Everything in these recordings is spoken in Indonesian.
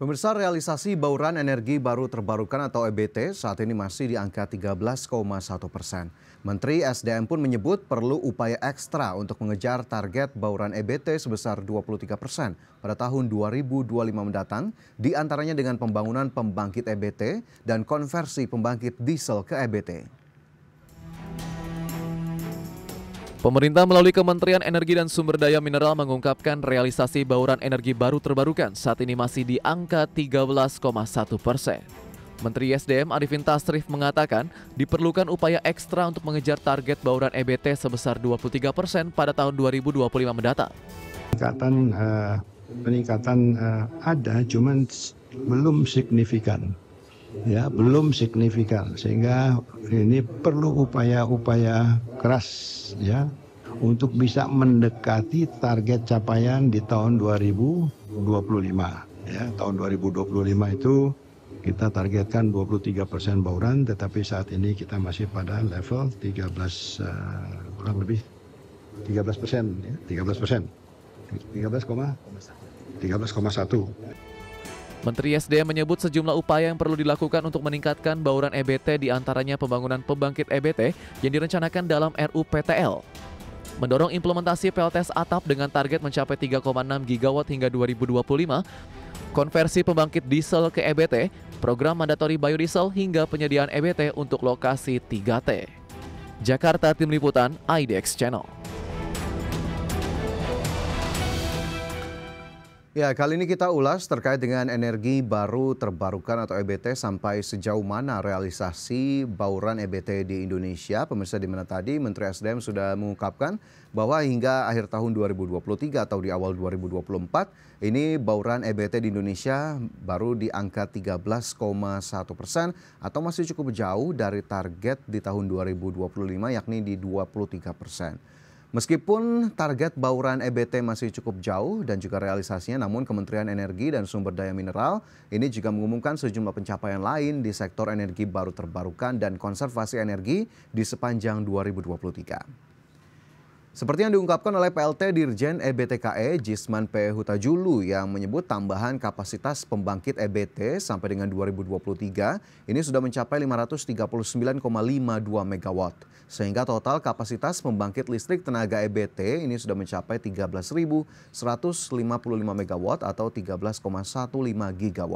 Pemirsa realisasi bauran energi baru terbarukan atau EBT saat ini masih di angka 13,1 persen. Menteri SDM pun menyebut perlu upaya ekstra untuk mengejar target bauran EBT sebesar 23 persen pada tahun 2025 mendatang, diantaranya dengan pembangunan pembangkit EBT dan konversi pembangkit diesel ke EBT. Pemerintah melalui Kementerian Energi dan Sumber Daya Mineral mengungkapkan realisasi bauran energi baru terbarukan saat ini masih di angka 13,1 persen. Menteri SDM Arifin Tasrif mengatakan diperlukan upaya ekstra untuk mengejar target bauran EBT sebesar 23 persen pada tahun 2025 mendatang. Peningkatan uh, peningkatan uh, ada, cuman belum signifikan ya belum signifikan sehingga ini perlu upaya-upaya keras ya untuk bisa mendekati target capaian di tahun 2025 ya tahun 2025 itu kita targetkan 23 persen bauran tetapi saat ini kita masih pada level 13 uh, eh, kurang lebih 13 persen ya 13 persen 13,1 13, Menteri SDM menyebut sejumlah upaya yang perlu dilakukan untuk meningkatkan bauran EBT di antaranya pembangunan pembangkit EBT yang direncanakan dalam RUPTL, Mendorong implementasi PLTS atap dengan target mencapai 3,6 gigawatt hingga 2025, konversi pembangkit diesel ke EBT, program mandatori biodiesel hingga penyediaan EBT untuk lokasi 3T. Jakarta Tim Liputan, IDX Channel. Ya, kali ini kita ulas terkait dengan energi baru terbarukan atau EBT sampai sejauh mana realisasi bauran EBT di Indonesia. Pemirsa di mana tadi Menteri SDM sudah mengungkapkan bahwa hingga akhir tahun 2023 atau di awal 2024 ini bauran EBT di Indonesia baru di angka 13,1 persen atau masih cukup jauh dari target di tahun 2025 yakni di 23 persen. Meskipun target bauran EBT masih cukup jauh dan juga realisasinya, namun Kementerian Energi dan Sumber Daya Mineral ini juga mengumumkan sejumlah pencapaian lain di sektor energi baru terbarukan dan konservasi energi di sepanjang 2023. Seperti yang diungkapkan oleh PLT Dirjen EBTKE e, Jisman P. Hutajulu yang menyebut tambahan kapasitas pembangkit EBT sampai dengan 2023 ini sudah mencapai 539,52 MW. Sehingga total kapasitas pembangkit listrik tenaga EBT ini sudah mencapai 13.155 MW atau 13,15 GW.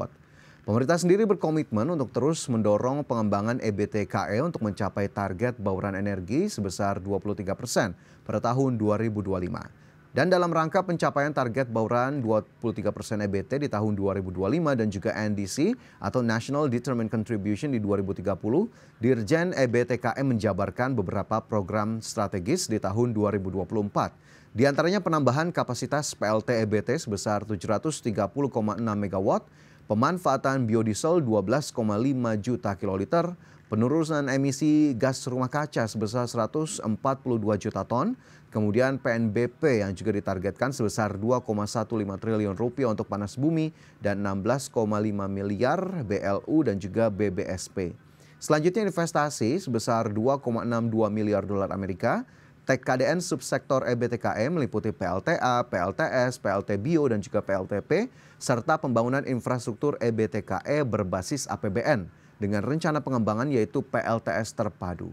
Pemerintah sendiri berkomitmen untuk terus mendorong pengembangan EBTKE e untuk mencapai target bauran energi sebesar 23 persen pada tahun 2025. Dan dalam rangka pencapaian target bauran 23 persen EBT di tahun 2025 dan juga NDC atau National Determined Contribution di 2030, Dirjen EBTKE e menjabarkan beberapa program strategis di tahun 2024 di antaranya penambahan kapasitas PLT EBT sebesar 730,6 megawatt pemanfaatan biodiesel 12,5 juta kiloliter, penurunan emisi gas rumah kaca sebesar 142 juta ton, kemudian PNBP yang juga ditargetkan sebesar 2,15 triliun rupiah untuk panas bumi dan 16,5 miliar BLU dan juga BBSP. Selanjutnya investasi sebesar 2,62 miliar dolar Amerika, TKDN subsektor EBTKM e meliputi PLTA, PLTS, PLT Bio, dan juga PLTP, serta pembangunan infrastruktur EBTKE e berbasis APBN dengan rencana pengembangan yaitu PLTS terpadu.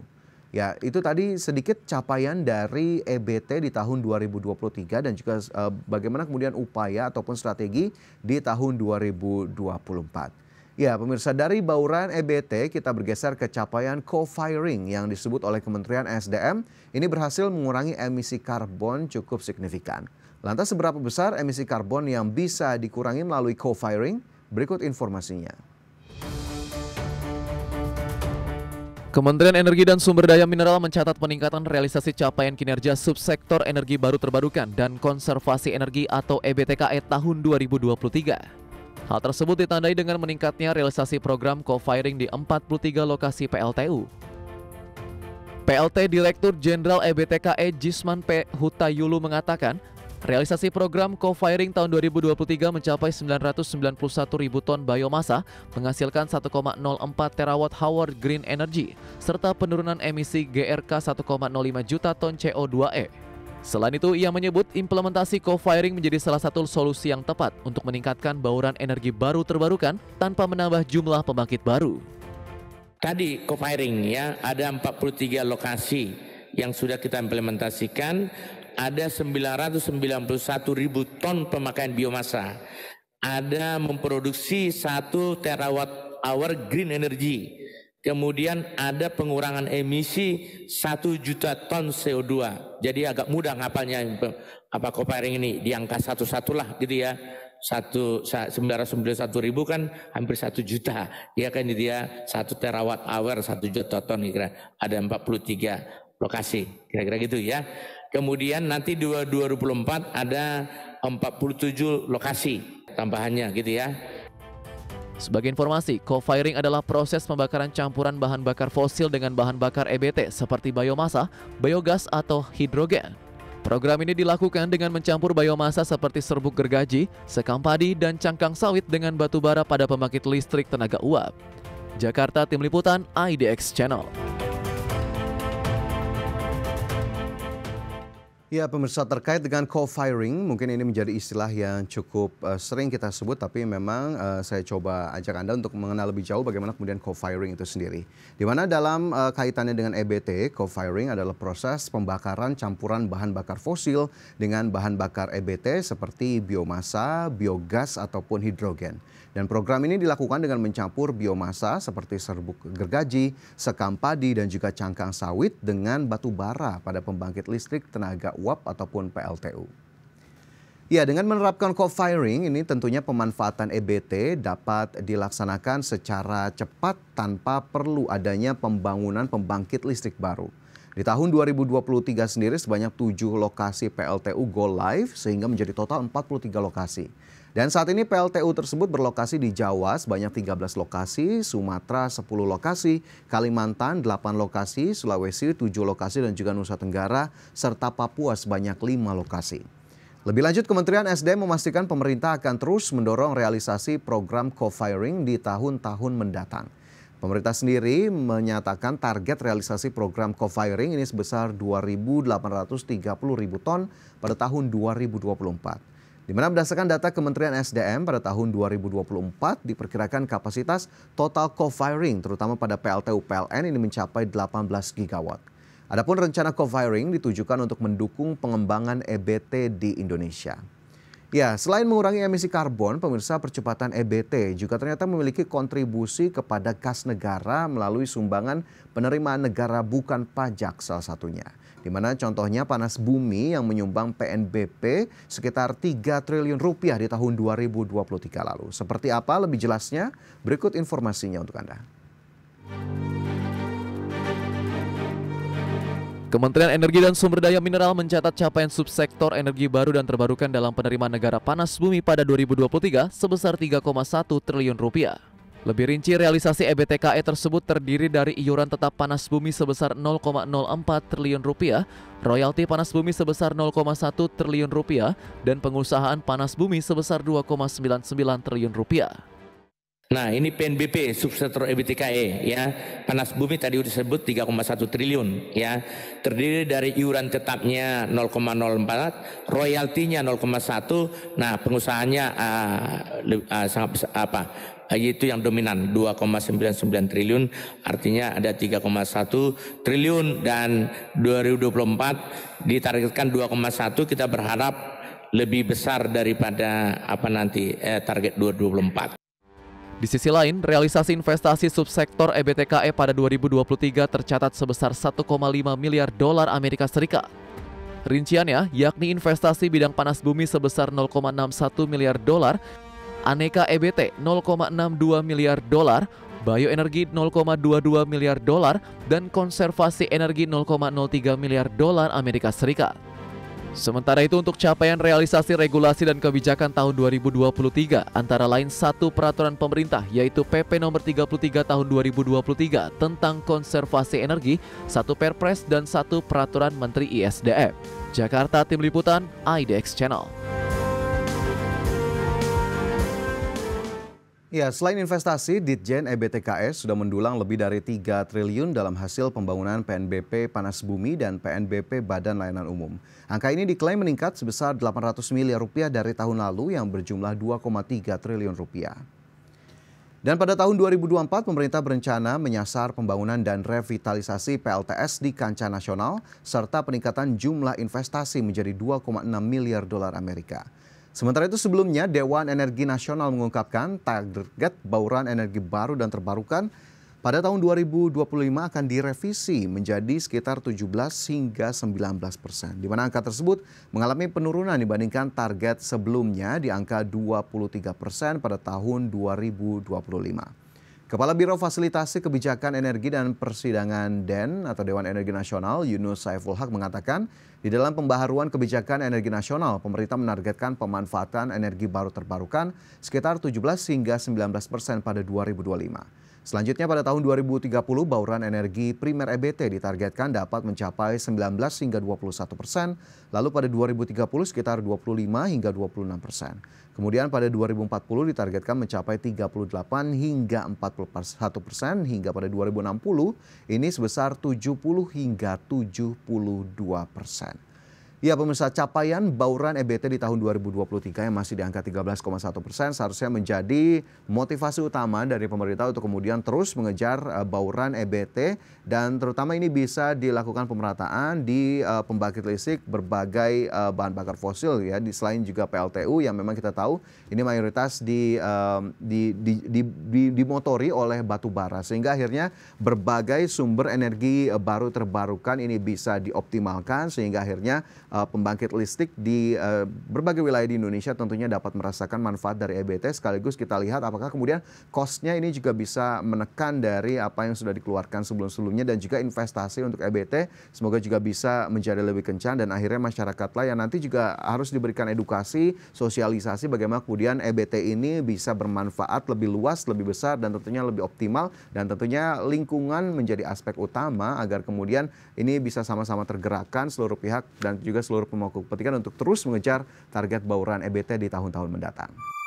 Ya, itu tadi sedikit capaian dari EBT di tahun 2023 dan juga eh, bagaimana kemudian upaya ataupun strategi di tahun 2024. Ya, pemirsa dari bauran EBT kita bergeser ke capaian co-firing yang disebut oleh Kementerian SDM. Ini berhasil mengurangi emisi karbon cukup signifikan. Lantas seberapa besar emisi karbon yang bisa dikurangi melalui co-firing? Berikut informasinya. Kementerian Energi dan Sumber Daya Mineral mencatat peningkatan realisasi capaian kinerja subsektor energi baru terbarukan dan konservasi energi atau EBTKE e tahun 2023. Hal tersebut ditandai dengan meningkatnya realisasi program co-firing di 43 lokasi PLTU. PLT Direktur Jenderal EBTKE e Jisman P. Huta Yulu mengatakan, Realisasi program co-firing tahun 2023 mencapai 991 ribu ton biomasa, menghasilkan 1,04 terawatt hour green energy, serta penurunan emisi GRK 1,05 juta ton CO2e. Selain itu, ia menyebut implementasi co-firing menjadi salah satu solusi yang tepat untuk meningkatkan bauran energi baru terbarukan tanpa menambah jumlah pembangkit baru. Tadi co-firing ya, ada 43 lokasi yang sudah kita implementasikan, ada 991 ribu ton pemakaian biomasa, ada memproduksi 1 terawatt hour green energy, Kemudian ada pengurangan emisi 1 juta ton CO2. Jadi agak mudah ngapalnya apa kopering ini di angka satu-satu lah gitu ya. Satu sembilan satu ribu kan hampir satu juta. Ya kan jadi ya satu terawatt hour satu juta ton kira ada empat puluh tiga lokasi. Kira-kira gitu ya. Kemudian nanti dua empat ada empat puluh tujuh lokasi tambahannya gitu ya. Sebagai informasi, co-firing adalah proses pembakaran campuran bahan bakar fosil dengan bahan bakar EBT seperti biomasa, biogas, atau hidrogen. Program ini dilakukan dengan mencampur biomasa seperti serbuk gergaji, sekam padi, dan cangkang sawit dengan batu bara pada pembangkit listrik tenaga uap. Jakarta Tim Liputan IDX Channel. Ya, pemirsa terkait dengan co-firing, mungkin ini menjadi istilah yang cukup uh, sering kita sebut, tapi memang uh, saya coba ajak Anda untuk mengenal lebih jauh bagaimana kemudian co-firing itu sendiri. Di mana dalam uh, kaitannya dengan EBT, co-firing adalah proses pembakaran campuran bahan bakar fosil dengan bahan bakar EBT seperti biomasa, biogas, ataupun hidrogen. Dan program ini dilakukan dengan mencampur biomasa seperti serbuk gergaji, sekam padi, dan juga cangkang sawit dengan batu bara pada pembangkit listrik tenaga uap ataupun PLTU. Ya, dengan menerapkan co-firing ini tentunya pemanfaatan EBT dapat dilaksanakan secara cepat tanpa perlu adanya pembangunan pembangkit listrik baru. Di tahun 2023 sendiri sebanyak 7 lokasi PLTU go live sehingga menjadi total 43 lokasi. Dan saat ini PLTU tersebut berlokasi di Jawa sebanyak 13 lokasi, Sumatera 10 lokasi, Kalimantan 8 lokasi, Sulawesi 7 lokasi dan juga Nusa Tenggara serta Papua sebanyak 5 lokasi. Lebih lanjut, Kementerian SD memastikan pemerintah akan terus mendorong realisasi program co-firing di tahun-tahun mendatang. Pemerintah sendiri menyatakan target realisasi program co-firing ini sebesar 2.830.000 ton pada tahun 2024. Di mana berdasarkan data Kementerian SDM pada tahun 2024 diperkirakan kapasitas total co-firing terutama pada PLTU PLN ini mencapai 18 gigawatt. Adapun rencana co-firing ditujukan untuk mendukung pengembangan EBT di Indonesia. Ya, selain mengurangi emisi karbon, pemirsa percepatan EBT juga ternyata memiliki kontribusi kepada kas negara melalui sumbangan penerimaan negara bukan pajak salah satunya. Di mana contohnya panas bumi yang menyumbang PNBP sekitar 3 triliun rupiah di tahun 2023 lalu. Seperti apa lebih jelasnya? Berikut informasinya untuk Anda. Kementerian Energi dan Sumber Daya Mineral mencatat capaian subsektor energi baru dan terbarukan dalam penerimaan negara panas bumi pada 2023 sebesar 3,1 triliun rupiah. Lebih rinci, realisasi EBTKE e tersebut terdiri dari iuran tetap panas bumi sebesar 0,04 triliun rupiah, royalti panas bumi sebesar 0,1 triliun rupiah, dan pengusahaan panas bumi sebesar 2,99 triliun rupiah. Nah ini PNBP subsektor EBTKE e, ya panas bumi tadi sudah disebut 3,1 triliun ya terdiri dari iuran tetapnya 0,04 royaltinya 0,1 nah pengusahanya uh, uh, sangat besar, apa ah, itu yang dominan 2,99 triliun artinya ada 3,1 triliun dan 2024 ditargetkan 2,1 kita berharap lebih besar daripada apa nanti eh, target 2024. Di sisi lain, realisasi investasi subsektor EBTKE e pada 2023 tercatat sebesar 1,5 miliar dolar Amerika Serikat. Rinciannya, yakni investasi bidang panas bumi sebesar 0,61 miliar dolar, aneka EBT 0,62 miliar dolar, bioenergi 0,22 miliar dolar, dan konservasi energi 0,03 miliar dolar Amerika Serikat. Sementara itu untuk capaian realisasi regulasi dan kebijakan tahun 2023 antara lain satu peraturan pemerintah yaitu PP nomor 33 tahun 2023 tentang konservasi energi, satu Perpres dan satu peraturan Menteri ISDM. Jakarta Tim Liputan IDX Channel. Ya, selain investasi, Ditjen EBTKS sudah mendulang lebih dari 3 triliun dalam hasil pembangunan PNBP Panas Bumi dan PNBP Badan Layanan Umum. Angka ini diklaim meningkat sebesar 800 miliar rupiah dari tahun lalu yang berjumlah 2,3 triliun rupiah. Dan pada tahun 2024, pemerintah berencana menyasar pembangunan dan revitalisasi PLTS di kancah nasional serta peningkatan jumlah investasi menjadi 2,6 miliar dolar Amerika. Sementara itu sebelumnya Dewan Energi Nasional mengungkapkan target bauran energi baru dan terbarukan pada tahun 2025 akan direvisi menjadi sekitar 17 hingga 19 persen. Di mana angka tersebut mengalami penurunan dibandingkan target sebelumnya di angka 23 persen pada tahun 2025. Kepala Biro Fasilitasi Kebijakan Energi dan Persidangan DEN atau Dewan Energi Nasional Yunus Saiful Haq mengatakan di dalam pembaharuan kebijakan energi nasional pemerintah menargetkan pemanfaatan energi baru terbarukan sekitar 17 hingga 19 persen pada 2025. Selanjutnya pada tahun 2030 bauran energi primer EBT ditargetkan dapat mencapai 19 hingga 21 persen, lalu pada 2030 sekitar 25 hingga 26 persen. Kemudian pada 2040 ditargetkan mencapai 38 hingga 41 persen, hingga pada 2060 ini sebesar 70 hingga 72 persen. Ya pemirsa capaian bauran EBT di tahun 2023 yang masih di angka 13,1 persen seharusnya menjadi motivasi utama dari pemerintah untuk kemudian terus mengejar eh, bauran EBT dan terutama ini bisa dilakukan pemerataan di uh, pembangkit listrik berbagai uh, bahan bakar fosil ya di selain juga PLTU yang memang kita tahu ini mayoritas di, uh, di, di, di, di dimotori oleh batu bara sehingga akhirnya berbagai sumber energi baru terbarukan ini bisa dioptimalkan sehingga akhirnya uh, pembangkit listrik di uh, berbagai wilayah di Indonesia tentunya dapat merasakan manfaat dari EBT sekaligus kita lihat apakah kemudian costnya ini juga bisa menekan dari apa yang sudah dikeluarkan sebelum-sebelumnya dan juga investasi untuk EBT semoga juga bisa menjadi lebih kencang dan akhirnya masyarakatlah yang nanti juga harus diberikan edukasi, sosialisasi bagaimana kemudian EBT ini bisa bermanfaat lebih luas, lebih besar dan tentunya lebih optimal dan tentunya lingkungan menjadi aspek utama agar kemudian ini bisa sama-sama tergerakkan seluruh pihak dan juga seluruh pemangku kepentingan untuk terus mengejar target bauran EBT di tahun-tahun mendatang.